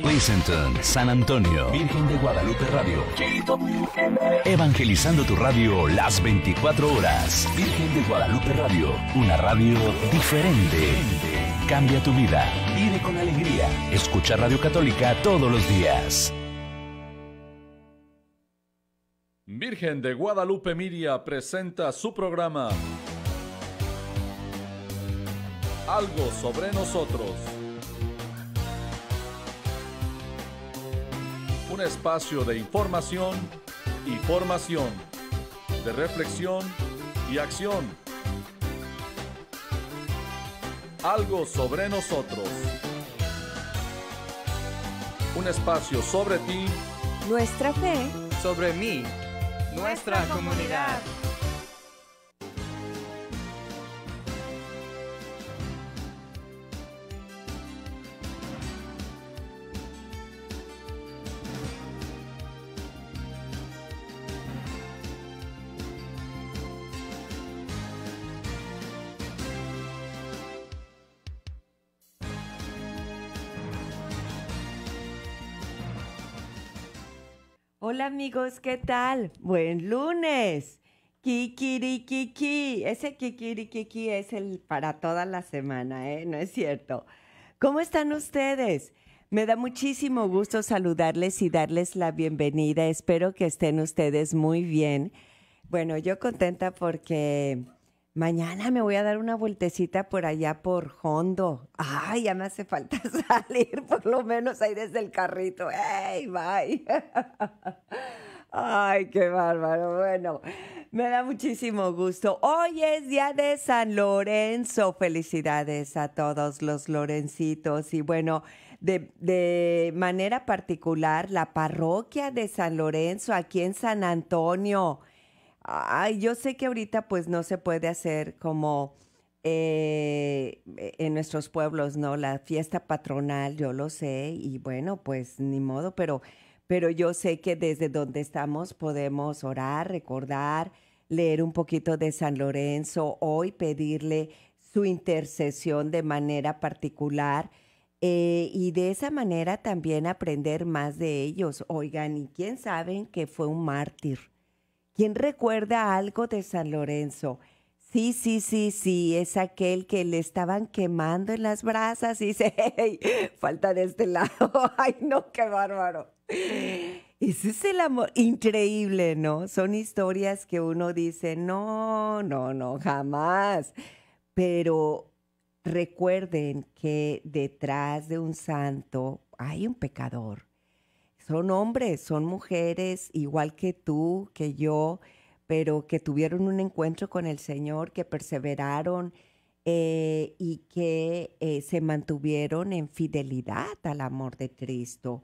Pleasanton, San Antonio, Virgen de Guadalupe Radio. Evangelizando tu radio las 24 horas. Virgen de Guadalupe Radio, una radio diferente. Cambia tu vida. Vive con alegría. Escucha Radio Católica todos los días. Virgen de Guadalupe Miria presenta su programa. Algo sobre nosotros. un espacio de información y formación, de reflexión y acción. Algo sobre nosotros. Un espacio sobre ti. Nuestra fe. Sobre mí. Nuestra, comunidad. Hola amigos, ¿qué tal? Buen lunes. Kikirikiki. Ese kikirikiki es el para toda la semana, ¿eh? ¿No es cierto? ¿Cómo están ustedes? Me da muchísimo gusto saludarles y darles la bienvenida. Espero que estén ustedes muy bien. Bueno, yo contenta porque Mañana me voy a dar una vueltecita por allá por Hondo. Ay, ya me hace falta salir, por lo menos ahí desde el carrito. ¡Ey, bye! Ay, qué bárbaro. Bueno, me da muchísimo gusto. Hoy es día de San Lorenzo. Felicidades a todos los Lorencitos. Y bueno, de, de manera particular, la parroquia de San Lorenzo aquí en San Antonio yo sé que ahorita pues no se puede hacer como eh, e, en nuestros pueblos, ¿no? La fiesta patronal, yo lo sé, y bueno, pues ni modo, pero, pero yo sé que desde donde estamos podemos orar, recordar, leer un poquito de San Lorenzo, hoy pedirle su intercesión de manera particular. Eh, y de esa manera también aprender más de ellos. Oigan, y quién saben que fue un mártir ¿Quién recuerda algo de San Lorenzo? Sí, sí, sí, sí, es aquel que le estaban quemando en las brasas y dice, hey, falta de este lado, ay no, qué bárbaro. Ese es el amor increíble, ¿no? Son historias que uno dice, no, no, no, jamás. Pero recuerden que detrás de un santo hay un pecador son hombres, son mujeres igual que tú, que yo, pero que tuvieron un encuentro con el Señor, que perseveraron eh, y que eh, se mantuvieron en fidelidad al amor de Cristo.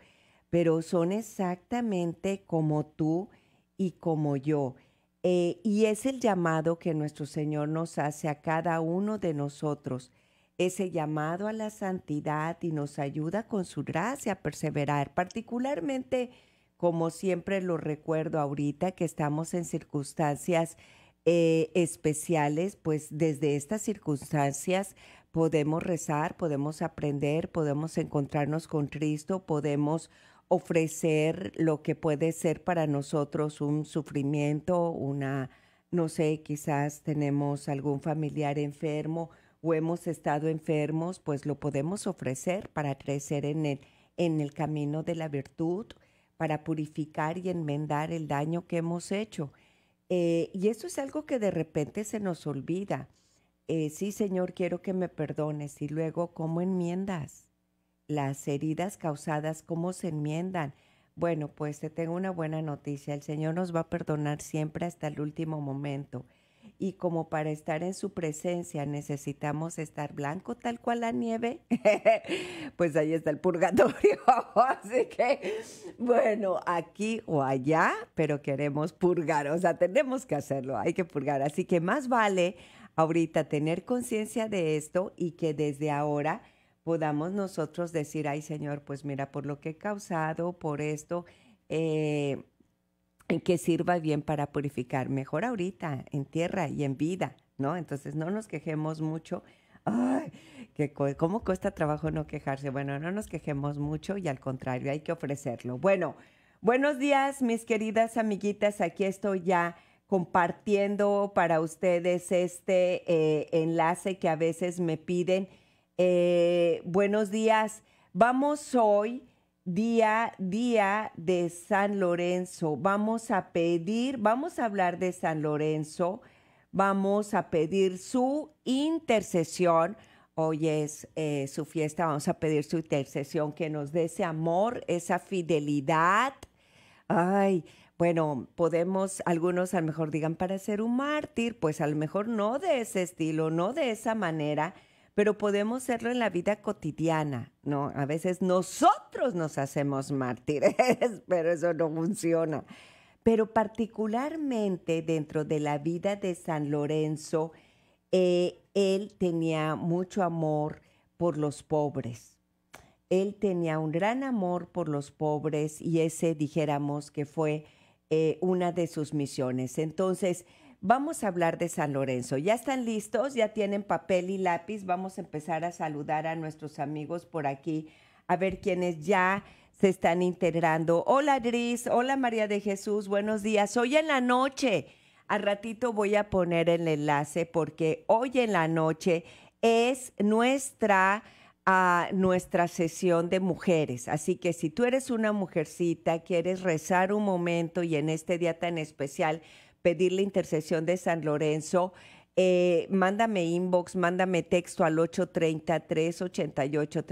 Pero son exactamente como tú y como yo. Eh, y es el llamado que nuestro Señor nos hace a cada uno de nosotros ese llamado a la santidad y nos ayuda con su gracia a perseverar, particularmente como siempre lo recuerdo ahorita que estamos en circunstancias eh, especiales, pues desde estas circunstancias podemos rezar, podemos aprender, podemos encontrarnos con Cristo, podemos ofrecer lo que puede ser para nosotros un sufrimiento, una, no sé, quizás tenemos algún familiar enfermo, o hemos estado enfermos, pues lo podemos ofrecer para crecer en el, en el camino de la virtud, para purificar y enmendar el daño que hemos hecho. Eh, y eso es algo que de repente se nos olvida. Eh, sí, Señor, quiero que me perdones. Y luego, ¿cómo enmiendas? Las heridas causadas, ¿cómo se enmiendan? Bueno, pues te tengo una buena noticia. El Señor nos va a perdonar siempre hasta el último momento y como para estar en su presencia necesitamos estar blanco tal cual la nieve, pues ahí está el purgatorio. Así que, bueno, aquí o allá, pero queremos purgar, o sea, tenemos que hacerlo, hay que purgar. Así que más vale ahorita tener conciencia de esto y que desde ahora podamos nosotros decir, ay Señor, pues mira, por lo que he causado, por esto, eh, que sirva bien para purificar, mejor ahorita, en tierra y en vida, ¿no? Entonces no nos quejemos mucho. Ay, cómo cuesta trabajo no quejarse. Bueno, no nos quejemos mucho y al contrario, hay que ofrecerlo. Bueno, buenos días, mis queridas amiguitas. Aquí estoy ya compartiendo para ustedes este eh, enlace que a veces me piden. Eh, buenos días. Vamos hoy día, día de San Lorenzo. Vamos a pedir, vamos a hablar de San Lorenzo, vamos a pedir su intercesión. Hoy es eh, su fiesta, vamos a pedir su intercesión, que nos dé ese amor, esa fidelidad. Ay, bueno, podemos, algunos a lo mejor digan para ser un mártir, pues a lo mejor no de ese estilo, no de esa manera, pero podemos serlo en la vida cotidiana, ¿no? A veces nosotros nos hacemos mártires, pero eso no funciona. Pero particularmente dentro de la vida de San Lorenzo, eh, él tenía mucho amor por los pobres. Él tenía un gran amor por los pobres y ese, dijéramos, que fue eh, una de sus misiones. Entonces, Vamos a hablar de San Lorenzo. ¿Ya están listos? ¿Ya tienen papel y lápiz? Vamos a empezar a saludar a nuestros amigos por aquí, a ver quiénes ya se están integrando. Hola, Gris. Hola, María de Jesús. Buenos días. Hoy en la noche. Al ratito voy a poner el enlace porque hoy en la noche es nuestra, ah, nuestra sesión de mujeres. Así que si tú eres una mujercita, quieres rezar un momento y en este día tan especial, pedir la intercesión de San Lorenzo, eh, mándame inbox, mándame texto al 833 388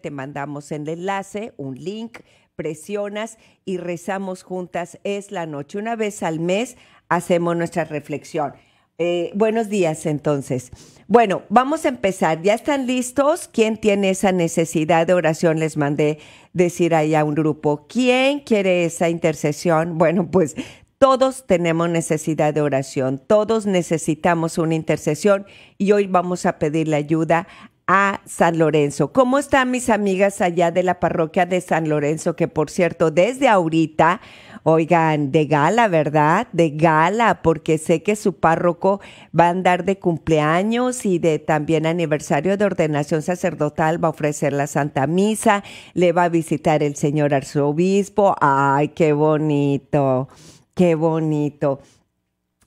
te mandamos el enlace, un link, presionas y rezamos juntas. Es la noche, una vez al mes hacemos nuestra reflexión. Eh, buenos días entonces. Bueno, vamos a empezar. ¿Ya están listos? ¿Quién tiene esa necesidad de oración? Les mandé decir ahí a un grupo. ¿Quién quiere esa intercesión? Bueno, pues todos tenemos necesidad de oración, todos necesitamos una intercesión y hoy vamos a pedir la ayuda a San Lorenzo. ¿Cómo están mis amigas allá de la parroquia de San Lorenzo? Que por cierto, desde ahorita, oigan, de gala, ¿verdad? De gala, porque sé que su párroco va a andar de cumpleaños y de también aniversario de ordenación sacerdotal, va a ofrecer la Santa Misa, le va a visitar el señor arzobispo. ¡Ay, qué bonito! Qué bonito.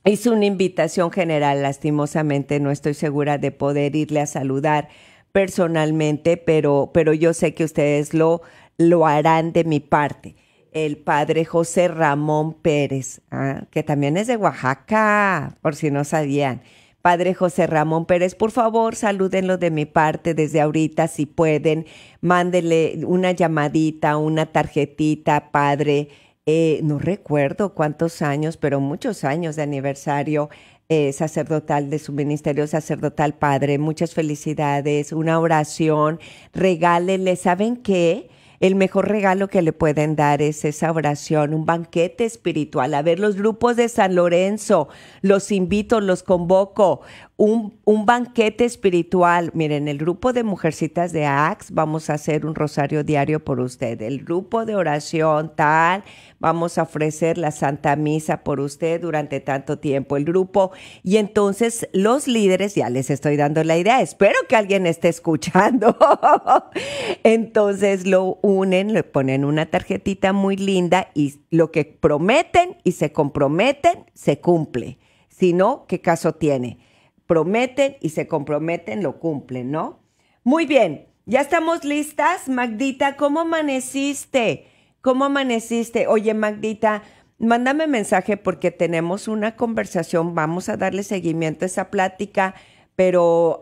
Hice una invitación general, lastimosamente no estoy segura de poder irle a saludar personalmente, pero, pero yo sé que ustedes lo, lo harán de mi parte. El padre José Ramón Pérez, ah, que también es de Oaxaca, por si no sabían. Padre José Ramón Pérez, por favor, salúdenlo de mi parte desde ahorita, si pueden. mándele una llamadita, una tarjetita, padre. Eh, no recuerdo cuántos años, pero muchos años de aniversario eh, sacerdotal de su ministerio sacerdotal, Padre. Muchas felicidades, una oración, regálele, ¿saben qué? el mejor regalo que le pueden dar es esa oración, un banquete espiritual. A ver, los grupos de San Lorenzo, los invito, los convoco, un, banquete espiritual. Miren, el grupo de Mujercitas de Ax, vamos a hacer un rosario diario por usted. El grupo de oración tal, vamos a ofrecer la Santa Misa por usted durante tanto tiempo. El grupo, y entonces los líderes, ya les estoy dando la idea, espero que alguien esté escuchando. entonces, lo unen, le ponen una tarjetita muy linda y lo que prometen y se comprometen se cumple. Si no, ¿qué caso tiene? Prometen y se comprometen, lo cumplen, ¿no? Muy bien, ya estamos listas. Magdita, ¿cómo amaneciste? ¿Cómo amaneciste? Oye, Magdita, mándame mensaje porque tenemos una conversación, vamos a darle seguimiento a esa plática pero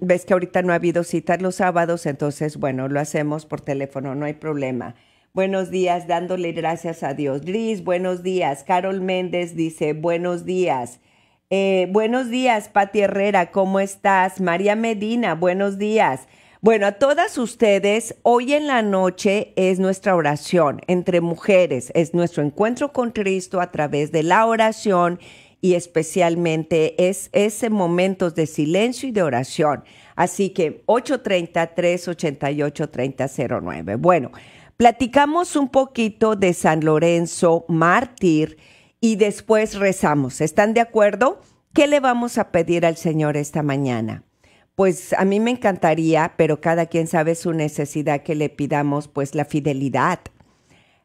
ves que ahorita no ha habido citas los sábados, entonces, bueno, lo hacemos por teléfono, no hay problema. Buenos días, dándole gracias a Dios. Gris, buenos días. Carol Méndez dice, buenos días. Eh, buenos días, Pati Herrera, ¿cómo estás? María Medina, buenos días. Bueno, a todas ustedes, hoy en la noche es nuestra oración entre mujeres, es nuestro encuentro con Cristo a través de la oración y especialmente es ese momento de silencio y de oración. Así que 830 388 3009 Bueno, platicamos un poquito de San Lorenzo mártir y después rezamos. ¿Están de acuerdo? ¿Qué le vamos a pedir al Señor esta mañana? Pues a mí me encantaría, pero cada quien sabe su necesidad que le pidamos, pues la fidelidad,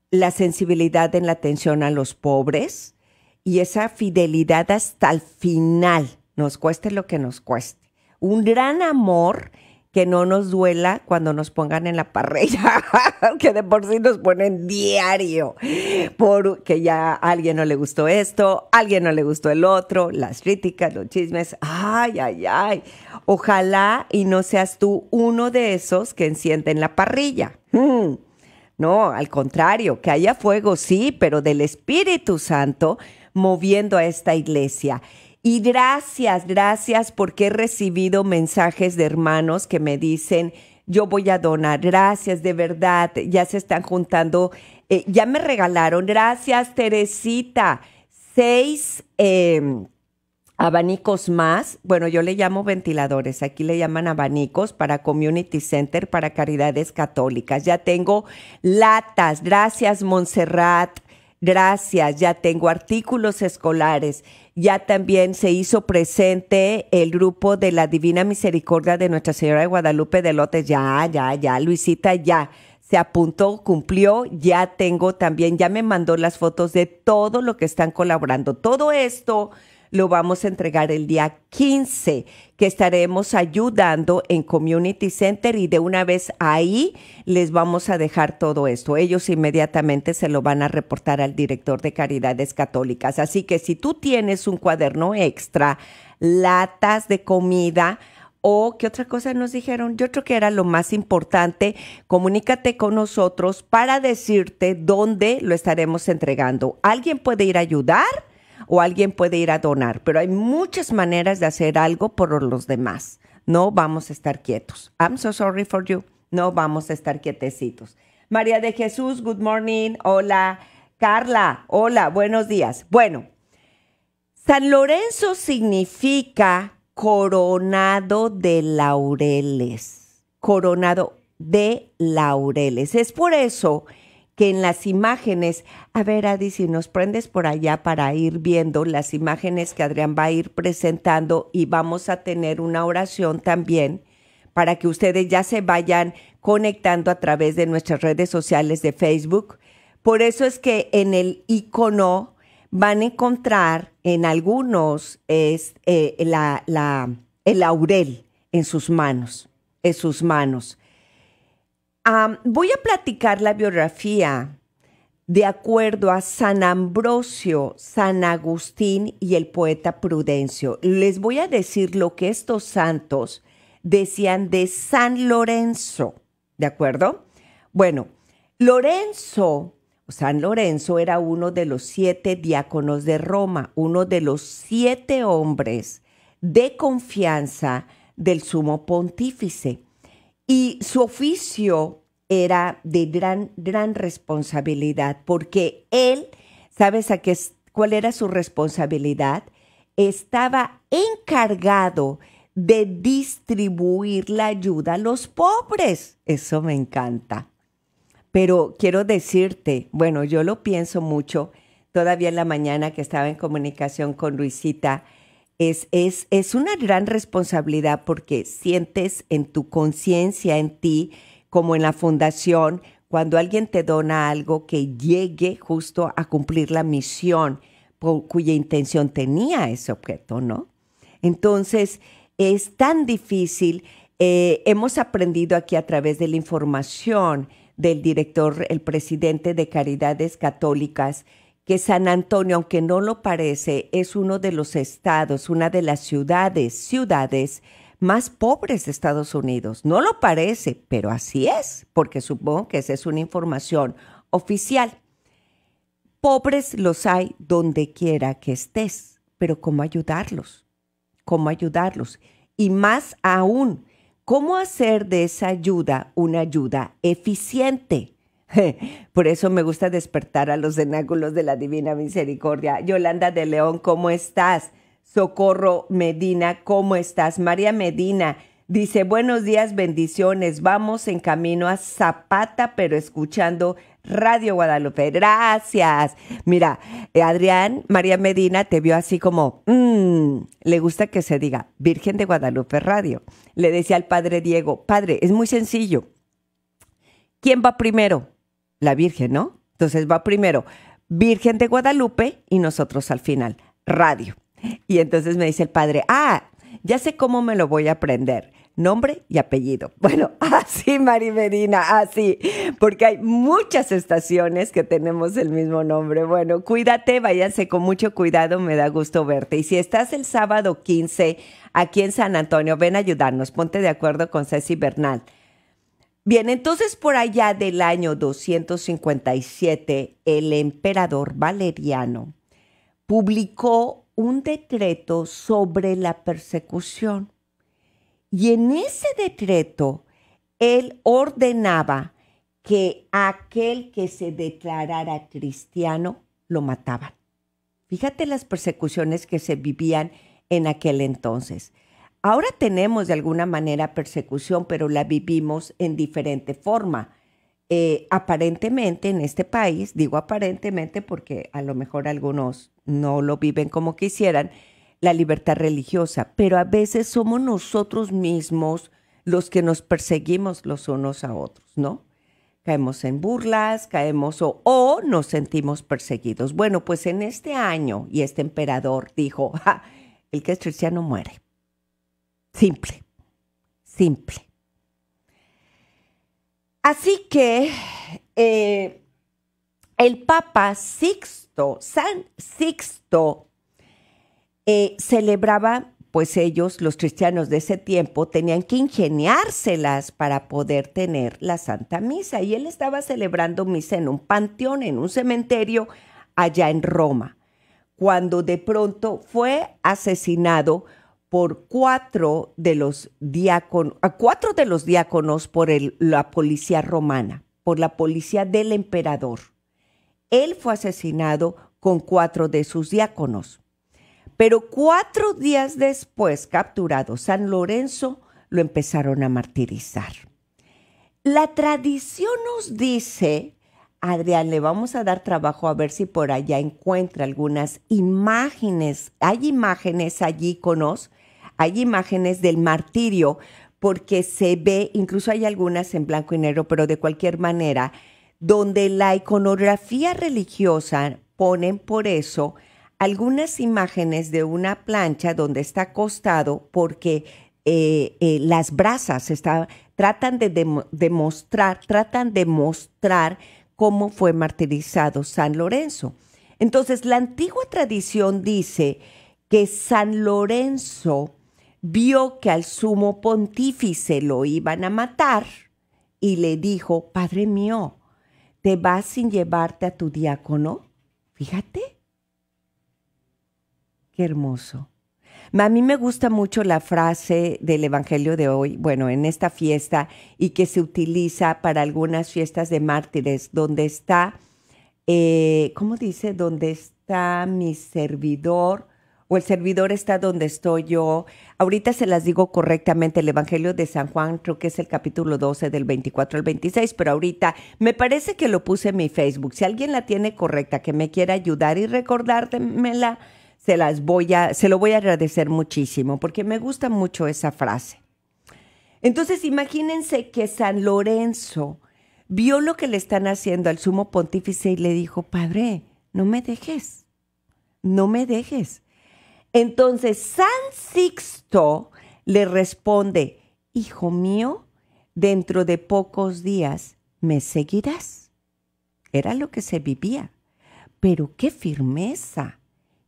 la sensibilidad en la atención a los pobres, y esa fidelidad hasta el final, nos cueste lo que nos cueste. Un gran amor que no nos duela cuando nos pongan en la parrilla, que de por sí nos ponen diario, porque ya a alguien no le gustó esto, a alguien no le gustó el otro, las críticas, los chismes, ay, ay, ay. Ojalá y no seas tú uno de esos que encienden la parrilla. Mm. No, al contrario, que haya fuego, sí, pero del Espíritu Santo moviendo a esta iglesia. Y gracias, gracias porque he recibido mensajes de hermanos que me dicen, yo voy a donar, gracias, de verdad, ya se están juntando, eh, ya me regalaron, gracias Teresita, seis... Em, abanicos más, bueno, yo le llamo ventiladores, aquí le llaman abanicos para Community Center, para Caridades Católicas. Ya tengo latas, gracias Montserrat, Gracias, ya tengo artículos escolares. Ya también se hizo presente el grupo de la Divina Misericordia de Nuestra Señora de Guadalupe de Lotes. Ya, ya, ya, Luisita, ya. Se apuntó, cumplió, ya tengo también, ya me mandó las fotos de todo lo que están colaborando. Todo esto lo vamos a entregar el día 15, que estaremos ayudando en Community Center y de una vez ahí les vamos a dejar todo esto. Ellos inmediatamente se lo van a reportar al director de Caridades Católicas. Así que si tú tienes un cuaderno extra, latas de comida, o qué otra cosa nos dijeron. Yo creo que era lo más importante. Comunícate con nosotros para decirte dónde lo estaremos entregando. ¿Alguien puede ir a ayudar? o alguien puede ir a donar, pero hay muchas maneras de hacer algo por los demás. No vamos a estar quietos. I'm so sorry for you. No vamos a estar quietecitos. María de Jesús, good morning. Hola. Carla, hola, buenos días. Bueno, San Lorenzo significa coronado de laureles. Coronado de laureles. Es por eso que en las imágenes, a ver Adi, si nos prendes por allá para ir viendo las imágenes que Adrián va a ir presentando y vamos a tener una oración también para que ustedes ya se vayan conectando a través de nuestras redes sociales de Facebook. Por eso es que en el icono van a encontrar en algunos es, eh, el laurel en sus manos, en sus manos voy a platicar la biografía de acuerdo a San Ambrosio, San Agustín y el poeta Prudencio. Les voy a decir lo que estos santos decían de San Lorenzo, ¿de acuerdo? Bueno, Lorenzo, San Lorenzo era uno de los siete diáconos de Roma, uno de los siete hombres de confianza del sumo pontífice. Y su oficio era de gran, gran responsabilidad, porque él, ¿sabes a qué, cuál era su responsabilidad? Estaba encargado de distribuir la ayuda a los pobres. Eso me encanta. Pero quiero decirte, bueno, yo lo pienso mucho, todavía en la mañana que estaba en comunicación con Luisita, es, una gran responsabilidad porque sientes en tu conciencia, en ti, como en la fundación, cuando alguien te dona algo que llegue justo a cumplir la misión por cuya intención tenía ese objeto, ¿no? Entonces, es tan difícil. Eh, hemos aprendido aquí a través de la información del director, el presidente de Caridades Católicas, que San Antonio, aunque no lo parece, es uno de los estados, una de las ciudades, ciudades más pobres de Estados Unidos. No lo parece, pero así es, porque supongo que esa es una información oficial. Pobres los hay donde quiera que estés, pero ¿cómo ayudarlos? ¿Cómo ayudarlos? Y más aún, ¿cómo hacer de esa ayuda una ayuda eficiente? Por eso me gusta despertar a los cenáculos de la Divina Misericordia. Yolanda de León, ¿cómo estás? Socorro Medina, ¿cómo estás? María Medina dice, buenos días, bendiciones. Vamos en camino a Zapata, pero escuchando Radio Guadalupe. Gracias. Mira, eh, Adrián, María Medina te vio así como, mm, le gusta que se diga Virgen de Guadalupe Radio. Le decía al padre Diego, padre, es muy sencillo. ¿Quién va primero? la Virgen, ¿no? Entonces va primero Virgen de Guadalupe y nosotros al final, radio. Y entonces me dice el padre, ah, ya sé cómo me lo voy a aprender. Nombre y apellido. Bueno, así, Maribelina, así, porque hay muchas estaciones que tenemos el mismo nombre. Bueno, cuídate, váyanse con mucho cuidado, me da gusto verte. Y si estás el sábado 15 aquí en San Antonio, ven a ayudarnos, ponte de acuerdo con Ceci Bernal. Bien, entonces por allá del año 257, el emperador Valeriano publicó un decreto sobre la persecución. Y en ese decreto, él ordenaba que aquel que se declarara cristiano lo mataban. Fíjate las persecuciones que se vivían en aquel entonces. Ahora tenemos de alguna manera persecución, pero la vivimos en diferente forma. Eh, aparentemente en este país, digo aparentemente porque a lo mejor algunos no lo viven como quisieran, la libertad religiosa, pero a veces somos nosotros mismos los que nos perseguimos los unos a otros, ¿no? Caemos en burlas, caemos o, nos sentimos perseguidos. Bueno, pues en este año, y este emperador dijo, el que es cristiano muere. Simple, simple. Así que eh, el Papa Sixto, San Sixto, eh, celebraba, pues ellos, los cristianos de ese tiempo, tenían que ingeniárselas para poder tener la Santa Misa. Y él estaba celebrando misa en un panteón, en un cementerio, allá en Roma, cuando de pronto fue asesinado por cuatro de los diáconos, a cuatro de los diáconos por la policía romana, por la policía del emperador. Él fue asesinado con cuatro de sus diáconos. Pero cuatro días después, capturado San Lorenzo, lo empezaron a martirizar. La tradición nos dice, Adrián, le vamos a dar trabajo a ver si por allá encuentra algunas imágenes. Hay imágenes, allí nosotros. Hay imágenes del martirio porque se ve, incluso hay algunas en blanco y negro, pero de cualquier manera, donde la iconografía religiosa ponen por eso algunas imágenes de una plancha donde está acostado porque eh, eh, las brasas tratan de demostrar, tratan de mostrar cómo fue martirizado San Lorenzo. Entonces, la antigua tradición dice que San Lorenzo vio que al sumo pontífice lo iban a matar y le dijo, Padre mío, ¿te vas sin llevarte a tu diácono? Fíjate. Qué hermoso. A mí me gusta mucho la frase del Evangelio de hoy, bueno, en esta fiesta, y que se utiliza para algunas fiestas de mártires, donde está, eh, ¿cómo dice? Donde está mi servidor, o el servidor está donde estoy yo. Ahorita se las digo correctamente el Evangelio de San Juan, creo que es el capítulo 12 del 24 al 26, pero ahorita me parece que lo puse en mi Facebook. Si alguien la tiene correcta, que me quiera ayudar y recordármela, se las voy a, se lo voy a agradecer muchísimo, porque me gusta mucho esa frase. Entonces, imagínense que San Lorenzo vio lo que le están haciendo al sumo pontífice y le dijo, Padre, no me dejes, no me dejes entonces San Sixto le responde, Hijo mío, dentro de pocos días me seguirás. Era lo que se vivía. Pero qué firmeza,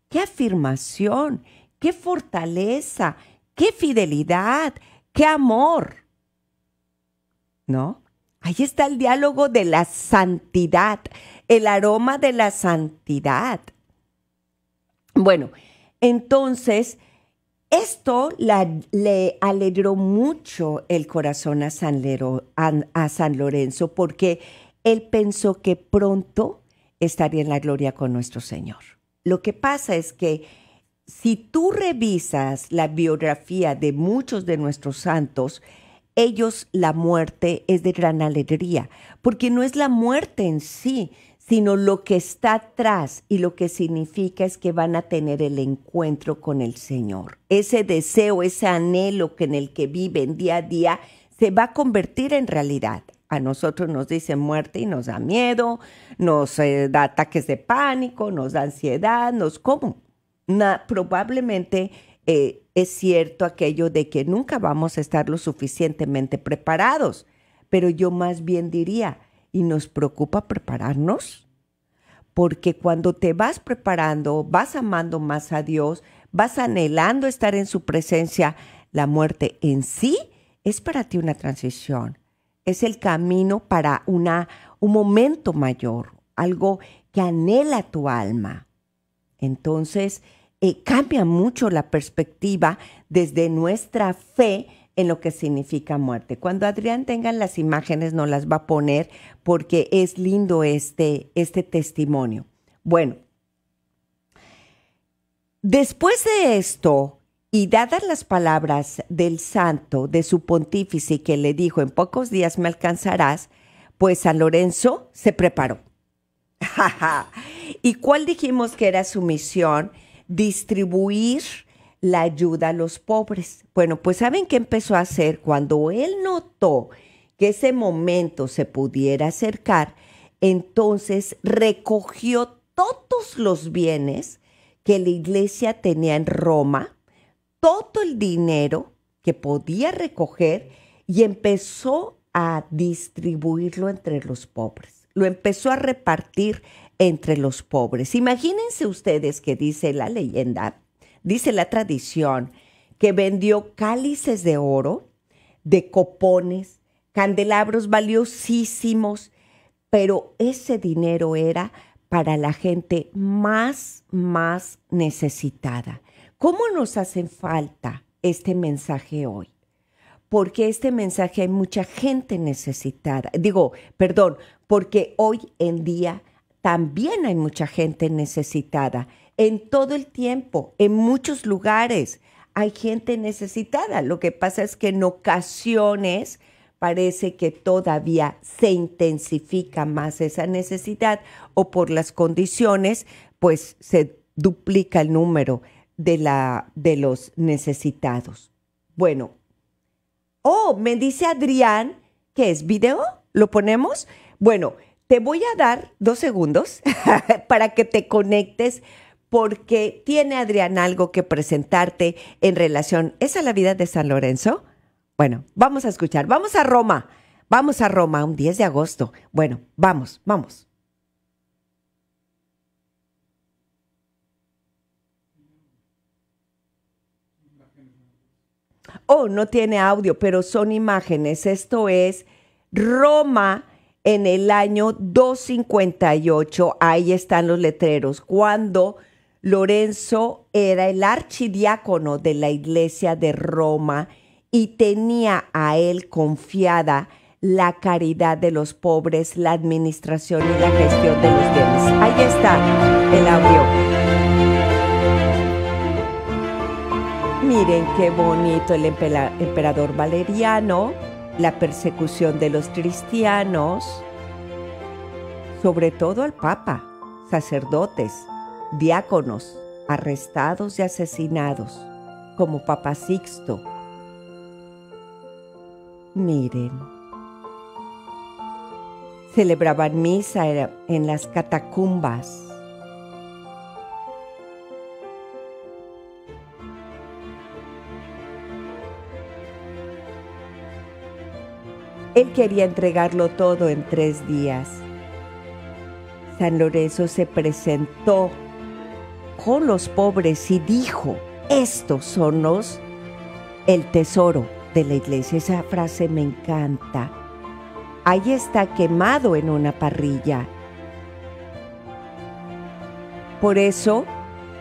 qué afirmación, qué fortaleza, qué fidelidad, qué amor. ¿No? Ahí está el diálogo de la santidad, el aroma de la santidad. Bueno, entonces, esto le alegró mucho el corazón a San, a San Lorenzo porque él pensó que pronto estaría en la gloria con nuestro Señor. Lo que pasa es que si tú revisas la biografía de muchos de nuestros santos, ellos la muerte es de gran alegría, porque no es la muerte en sí, sino lo que está atrás y lo que significa es que van a tener el encuentro con el Señor. Ese deseo, ese anhelo que en el que viven día a día se va a convertir en realidad. A nosotros nos dice muerte y nos da miedo, nos eh, da ataques de pánico, nos da ansiedad, nos como. probablemente eh, es cierto aquello de que nunca vamos a estar lo suficientemente preparados, pero yo más bien diría, y nos preocupa prepararnos, porque cuando te vas preparando, vas amando más a Dios, vas anhelando estar en su presencia, la muerte en sí es para ti una transición, es el camino para una, un momento mayor, algo que anhela tu alma. Entonces, eh, cambia mucho la perspectiva desde nuestra fe en lo que significa muerte. Cuando Adrián tenga las imágenes, no las va a poner porque es lindo este, este testimonio. Bueno, después de esto, y dadas las palabras del santo, de su pontífice, que le dijo, en pocos días me alcanzarás, pues San Lorenzo se preparó. ¿Y cuál dijimos que era su misión? Distribuir la ayuda a los pobres. Bueno, pues ¿saben qué empezó a hacer? Cuando él notó que ese momento se pudiera acercar, entonces recogió todos los bienes que la iglesia tenía en Roma, todo el dinero que podía recoger y empezó a distribuirlo entre los pobres. Lo empezó a repartir entre los pobres. Imagínense ustedes que dice la leyenda dice la tradición, que vendió cálices de oro, de copones, candelabros valiosísimos, pero ese dinero era para la gente más, más necesitada. ¿Cómo nos hace falta este mensaje hoy? Porque este mensaje hay mucha gente necesitada. Digo, perdón, porque hoy en día también hay mucha gente necesitada en todo el tiempo, en muchos lugares. Hay gente necesitada. Lo que pasa es que en ocasiones parece que todavía se intensifica más esa necesidad o por las condiciones, pues se duplica el número de, la, de los necesitados. Bueno, oh, me dice Adrián que es video, ¿lo ponemos? Bueno, te voy a dar dos segundos para que te conectes porque tiene Adrián algo que presentarte en relación. ¿Es a la vida de San Lorenzo? Bueno, vamos a escuchar. Vamos a Roma. Vamos a Roma, un 10 de agosto. Bueno, vamos, vamos. Oh, no tiene audio, pero son imágenes. Esto es Roma en el año 258. Ahí están los letreros. Cuando Lorenzo era el archidiácono de la iglesia de Roma y tenía a él confiada la caridad de los pobres, la administración y la gestión de los bienes. Ahí está el audio. Miren qué bonito el emperador Valeriano, la persecución de los cristianos, sobre todo al Papa, sacerdotes, diáconos arrestados y asesinados, como Papa Sixto. Miren, celebraban misa en las catacumbas. Él quería entregarlo todo en tres días. San Lorenzo se presentó los pobres y dijo, estos son los, el tesoro de la iglesia. Esa frase me encanta. Ahí está quemado en una parrilla. Por eso,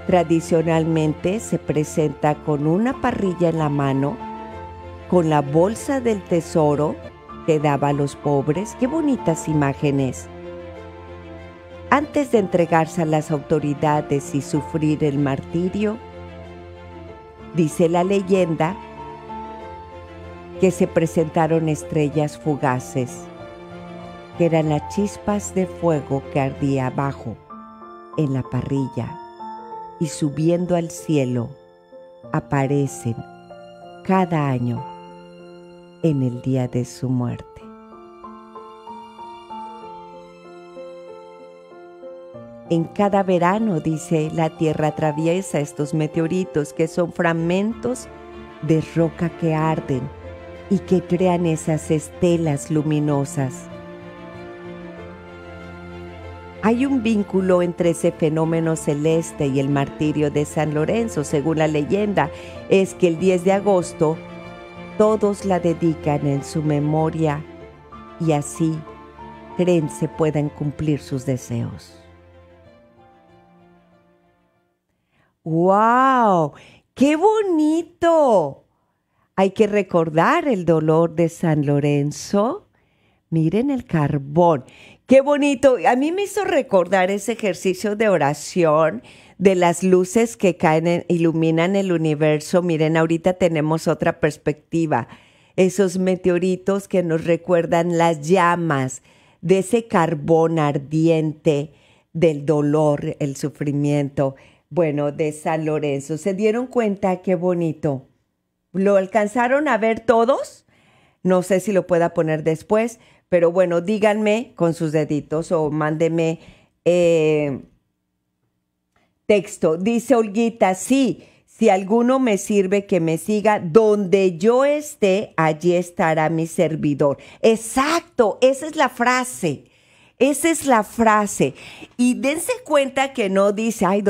tradicionalmente se presenta con una parrilla en la mano, con la bolsa del tesoro que daba a los pobres. Qué bonitas imágenes antes de entregarse a las autoridades y sufrir el martirio, dice la leyenda que se presentaron estrellas fugaces, que eran las chispas de fuego que ardía abajo, en la parrilla, y subiendo al cielo, aparecen cada año en el día de su muerte. En cada verano, dice, la Tierra atraviesa estos meteoritos que son fragmentos de roca que arden y que crean esas estelas luminosas. Hay un vínculo entre ese fenómeno celeste y el martirio de San Lorenzo, según la leyenda, es que el 10 de agosto todos la dedican en su memoria y así creen se puedan cumplir sus deseos. ¡Wow! ¡Qué bonito! Hay que recordar el dolor de San Lorenzo. Miren el carbón. Qué bonito. A mí me hizo recordar ese ejercicio de oración de las luces que caen, iluminan el universo. Miren, ahorita tenemos otra perspectiva. Esos meteoritos que nos recuerdan las llamas de ese carbón ardiente del dolor, el sufrimiento, bueno, de San Lorenzo. ¿Se dieron cuenta qué bonito? ¿Lo alcanzaron a ver todos? No sé si lo pueda poner después, pero bueno, díganme con sus deditos o mándeme eh, texto. Dice Olguita, sí, si alguno me sirve, que me siga. Donde yo esté, allí estará mi servidor. Exacto, esa es la frase. Esa es la frase. Y dense cuenta que no dice, ay,